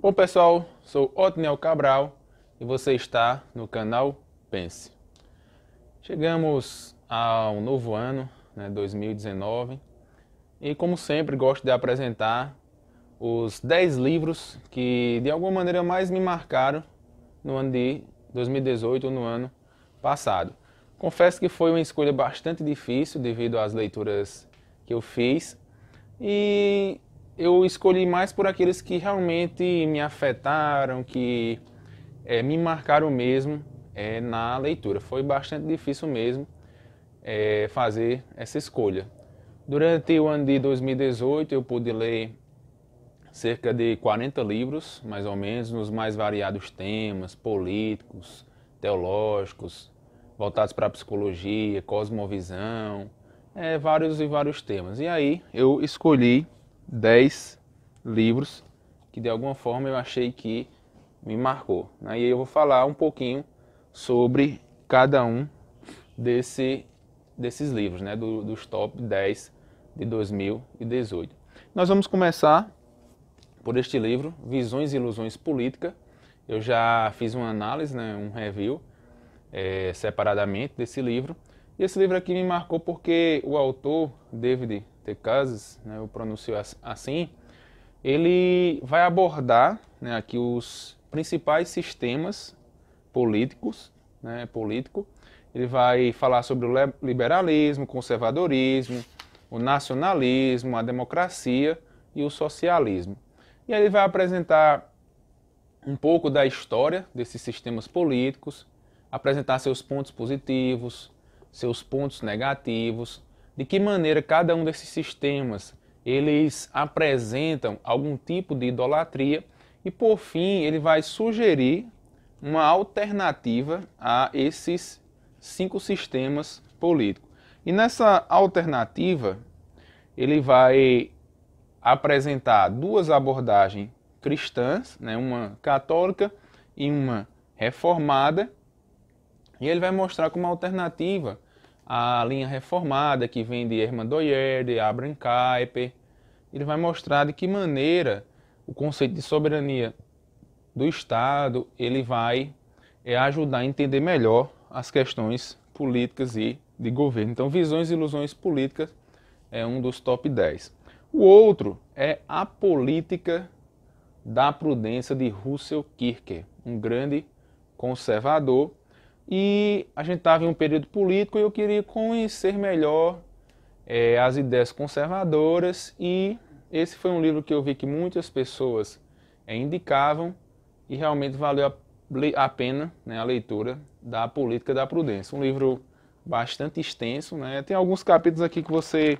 Bom pessoal, sou Otniel Cabral e você está no canal Pense. Chegamos ao novo ano, né, 2019, e como sempre gosto de apresentar os 10 livros que de alguma maneira mais me marcaram no ano de 2018 ou no ano passado. Confesso que foi uma escolha bastante difícil devido às leituras que eu fiz e eu escolhi mais por aqueles que realmente me afetaram, que é, me marcaram mesmo é, na leitura. Foi bastante difícil mesmo é, fazer essa escolha. Durante o ano de 2018 eu pude ler cerca de 40 livros, mais ou menos, nos mais variados temas, políticos, teológicos, voltados para a psicologia, cosmovisão, é, vários e vários temas. E aí eu escolhi 10 livros que de alguma forma eu achei que me marcou. Né? E eu vou falar um pouquinho sobre cada um desse, desses livros, né? Do, dos top 10 de 2018. Nós vamos começar por este livro, Visões e Ilusões Política. Eu já fiz uma análise, né? um review é, separadamente desse livro e esse livro aqui me marcou porque o autor, David T. Casas, né, eu pronuncio assim, ele vai abordar né, aqui os principais sistemas políticos, né, político. Ele vai falar sobre o liberalismo, o conservadorismo, o nacionalismo, a democracia e o socialismo. E aí ele vai apresentar um pouco da história desses sistemas políticos, apresentar seus pontos positivos, seus pontos negativos, de que maneira cada um desses sistemas eles apresentam algum tipo de idolatria e por fim ele vai sugerir uma alternativa a esses cinco sistemas políticos. E nessa alternativa ele vai apresentar duas abordagens cristãs, né, uma católica e uma reformada, e ele vai mostrar como alternativa a linha reformada que vem de Hermann Doyer, de Abraham Kuyper. Ele vai mostrar de que maneira o conceito de soberania do Estado ele vai é, ajudar a entender melhor as questões políticas e de governo. Então, visões e ilusões políticas é um dos top 10. O outro é a política da prudência de Russell Kirke, um grande conservador e a gente estava em um período político e eu queria conhecer melhor é, as ideias conservadoras e esse foi um livro que eu vi que muitas pessoas é, indicavam e realmente valeu a, a pena né, a leitura da Política da Prudência. Um livro bastante extenso, né? tem alguns capítulos aqui que você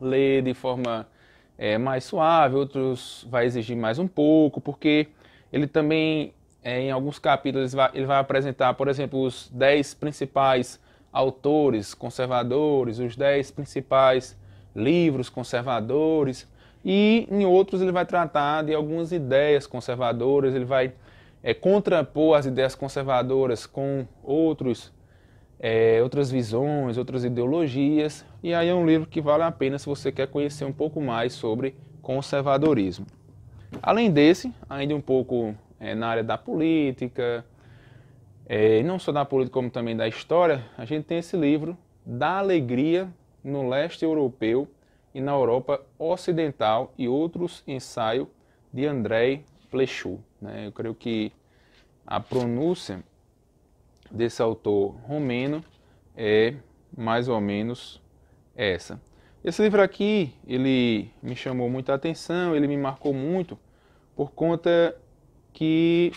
lê de forma é, mais suave, outros vai exigir mais um pouco, porque ele também é, em alguns capítulos, ele vai, ele vai apresentar, por exemplo, os dez principais autores conservadores, os dez principais livros conservadores, e em outros ele vai tratar de algumas ideias conservadoras, ele vai é, contrapor as ideias conservadoras com outros, é, outras visões, outras ideologias, e aí é um livro que vale a pena se você quer conhecer um pouco mais sobre conservadorismo. Além desse, ainda um pouco é, na área da política, é, não só da política, como também da história, a gente tem esse livro Da Alegria no Leste Europeu e na Europa Ocidental e outros ensaio de Andrei Plechou. Né? Eu creio que a pronúncia desse autor romeno é mais ou menos essa. Esse livro aqui, ele me chamou muita atenção, ele me marcou muito por conta que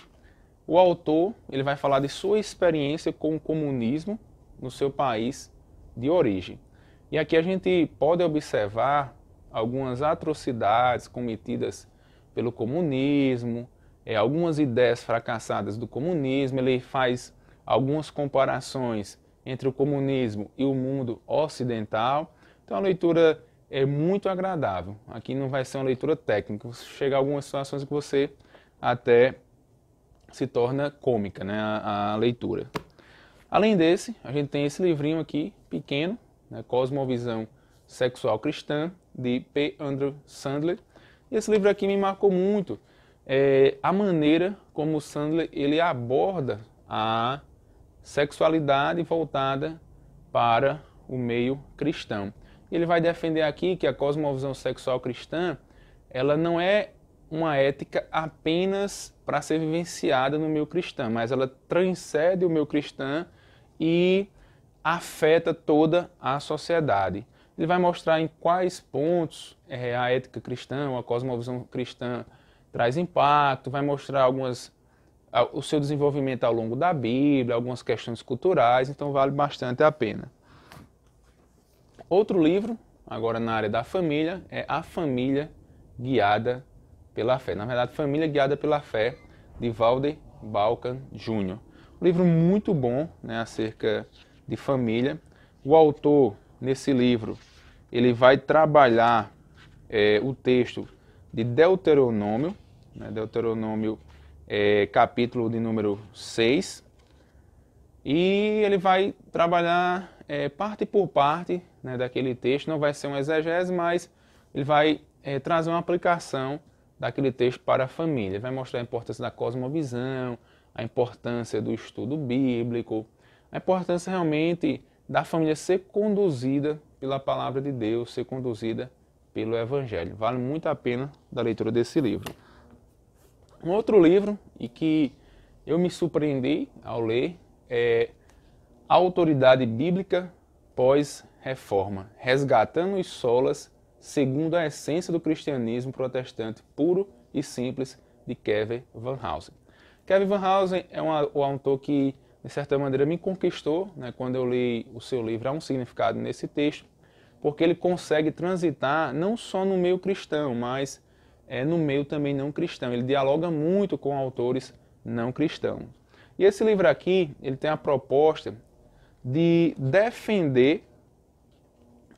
o autor ele vai falar de sua experiência com o comunismo no seu país de origem. E aqui a gente pode observar algumas atrocidades cometidas pelo comunismo, é, algumas ideias fracassadas do comunismo. Ele faz algumas comparações entre o comunismo e o mundo ocidental. Então a leitura é muito agradável. Aqui não vai ser uma leitura técnica. Chega a algumas situações que você até se torna cômica né, a, a, leitura. Além desse, a gente tem esse livrinho aqui, pequeno, né, Cosmovisão Sexual Cristã, de P. Andrew Sandler. E esse livro aqui me marcou muito é, a maneira como Sandler ele aborda a sexualidade voltada para o meio cristão. Ele vai defender aqui que a cosmovisão sexual cristã ela não é uma ética apenas para ser vivenciada no meu cristão, mas ela transcende o meu cristão e afeta toda a sociedade. Ele vai mostrar em quais pontos é, a ética cristã, a cosmovisão cristã traz impacto, vai mostrar algumas o seu desenvolvimento ao longo da Bíblia, algumas questões culturais, então vale bastante a pena. Outro livro, agora na área da família, é A Família Guiada pela fé. Na verdade, Família Guiada pela Fé, de Valder Balkan Jr. Um livro muito bom né, acerca de família. O autor, nesse livro, ele vai trabalhar é, o texto de Deuteronômio, né, Deuteronômio é, capítulo de número 6, e ele vai trabalhar é, parte por parte né, daquele texto, não vai ser um exegese, mas ele vai é, trazer uma aplicação daquele texto para a família. Vai mostrar a importância da cosmovisão, a importância do estudo bíblico, a importância realmente da família ser conduzida pela palavra de Deus, ser conduzida pelo Evangelho. Vale muito a pena da leitura desse livro. Um outro livro e que eu me surpreendi ao ler é Autoridade Bíblica pós-reforma, resgatando os solas segundo a essência do cristianismo protestante puro e simples de Kevin Van Housen. Kevin Van Housen é um, um autor que, de certa maneira, me conquistou né, quando eu li o seu livro Há um Significado nesse texto, porque ele consegue transitar não só no meio cristão, mas é, no meio também não cristão. Ele dialoga muito com autores não cristãos. E esse livro aqui, ele tem a proposta de defender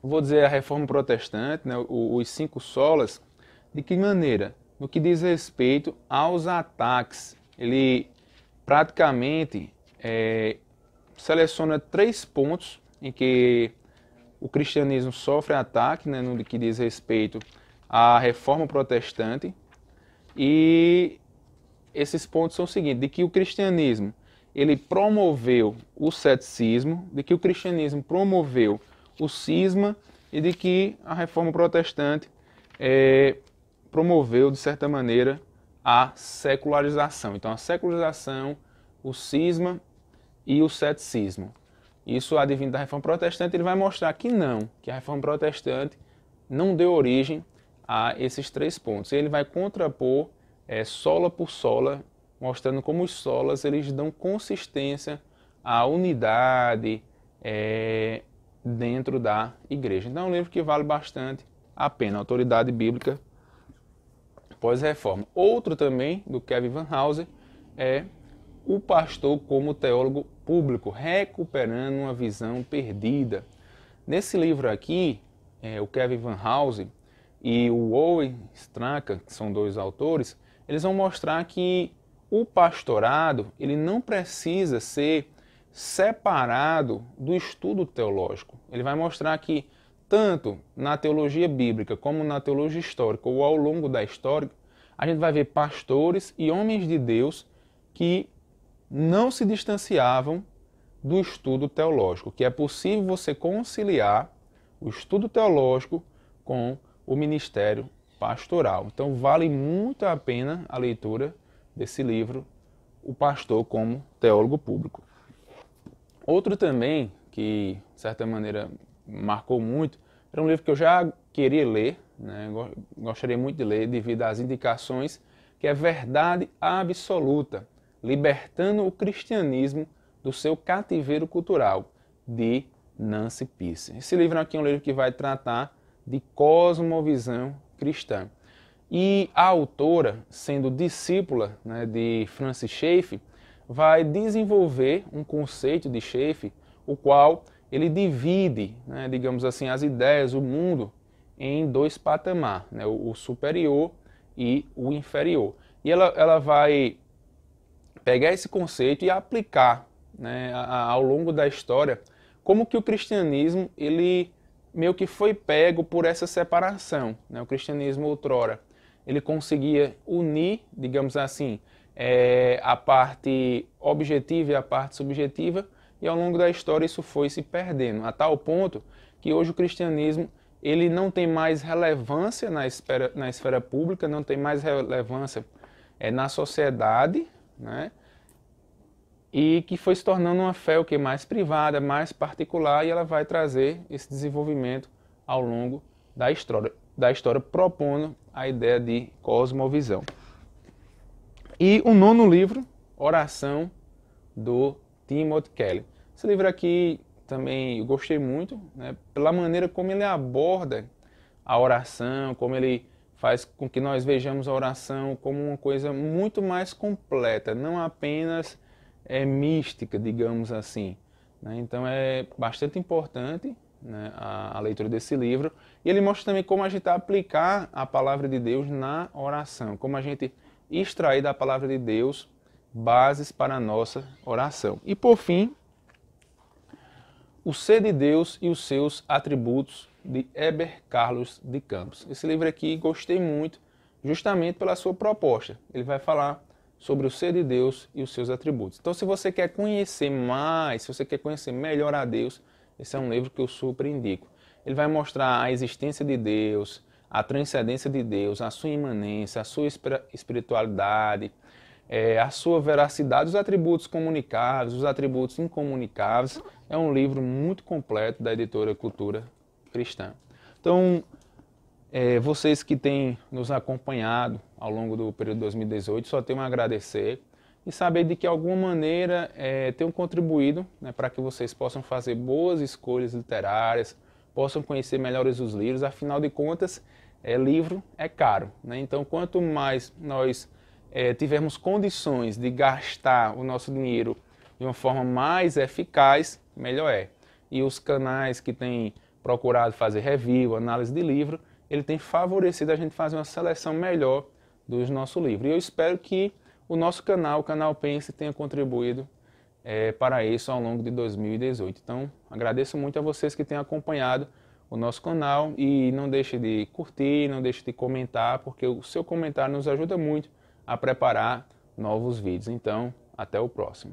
vou dizer, a reforma protestante, né, os cinco solas, de que maneira? No que diz respeito aos ataques. Ele praticamente é, seleciona três pontos em que o cristianismo sofre ataque, né, no que diz respeito à reforma protestante. E esses pontos são os seguintes: de que o cristianismo ele promoveu o ceticismo, de que o cristianismo promoveu o cisma e de que a reforma protestante é, promoveu, de certa maneira, a secularização. Então, a secularização, o cisma e o ceticismo. Isso advindo da reforma protestante, ele vai mostrar que não, que a reforma protestante não deu origem a esses três pontos. Ele vai contrapor é, sola por sola, mostrando como os solas eles dão consistência à unidade, é, dentro da igreja. Então é um livro que vale bastante a pena, Autoridade Bíblica Pós-Reforma. Outro também, do Kevin Van Houser, é O Pastor como Teólogo Público, Recuperando uma Visão Perdida. Nesse livro aqui, é, o Kevin Van Houser e o Owen Straka, que são dois autores, eles vão mostrar que o pastorado ele não precisa ser separado do estudo teológico. Ele vai mostrar que, tanto na teologia bíblica como na teologia histórica, ou ao longo da história, a gente vai ver pastores e homens de Deus que não se distanciavam do estudo teológico, que é possível você conciliar o estudo teológico com o ministério pastoral. Então vale muito a pena a leitura desse livro, O Pastor como Teólogo Público. Outro também, que de certa maneira marcou muito, era um livro que eu já queria ler, né? gostaria muito de ler, devido às indicações, que é Verdade Absoluta, Libertando o Cristianismo do Seu Cativeiro Cultural, de Nancy Pearce. Esse livro aqui é um livro que vai tratar de cosmovisão cristã. E a autora, sendo discípula né, de Francis Schaeffer, vai desenvolver um conceito de Schaeffer, o qual ele divide, né, digamos assim, as ideias, o mundo, em dois patamares, né, o superior e o inferior. E ela, ela vai pegar esse conceito e aplicar né, ao longo da história como que o cristianismo ele meio que foi pego por essa separação. Né? O cristianismo outrora ele conseguia unir, digamos assim, é, a parte objetiva e a parte subjetiva, e ao longo da história isso foi se perdendo, a tal ponto que hoje o cristianismo ele não tem mais relevância na esfera, na esfera pública, não tem mais relevância é, na sociedade, né? e que foi se tornando uma fé o que mais privada, mais particular, e ela vai trazer esse desenvolvimento ao longo da história, da história propondo a ideia de cosmovisão. E o nono livro, Oração do Timothy Kelly. Esse livro aqui também eu gostei muito, né, pela maneira como ele aborda a oração, como ele faz com que nós vejamos a oração como uma coisa muito mais completa, não apenas é mística, digamos assim. Né? Então é bastante importante né, a, a, leitura desse livro. E ele mostra também como a gente aplicar a palavra de Deus na oração, como a gente extrair da palavra de Deus bases para a nossa oração. E por fim, o Ser de Deus e os seus atributos de Heber Carlos de Campos. Esse livro aqui gostei muito, justamente pela sua proposta. Ele vai falar sobre o ser de Deus e os seus atributos. Então, se você quer conhecer mais, se você quer conhecer melhor a Deus, esse é um livro que eu super indico. Ele vai mostrar a existência de Deus, a transcendência de Deus, a sua imanência, a sua espiritualidade, é, a sua veracidade, os atributos comunicáveis, os atributos incomunicáveis. É um livro muito completo da editora Cultura Cristã. Então, é, vocês que têm nos acompanhado ao longo do período 2018, só tenho a agradecer e saber de que, alguma maneira, é, tenho contribuído né, para que vocês possam fazer boas escolhas literárias, possam conhecer melhor os livros, afinal de contas, é, livro é caro. Né? Então, quanto mais nós é, tivermos condições de gastar o nosso dinheiro de uma forma mais eficaz, melhor é. E os canais que têm procurado fazer review, análise de livro, ele tem favorecido a gente fazer uma seleção melhor dos nossos livros. E eu espero que o nosso canal, o canal Pense, tenha contribuído é, para isso ao longo de 2018. Então, agradeço muito a vocês que têm acompanhado o nosso canal e não deixe de curtir, não deixe de comentar, porque o seu comentário nos ajuda muito a preparar novos vídeos. Então, até o próximo.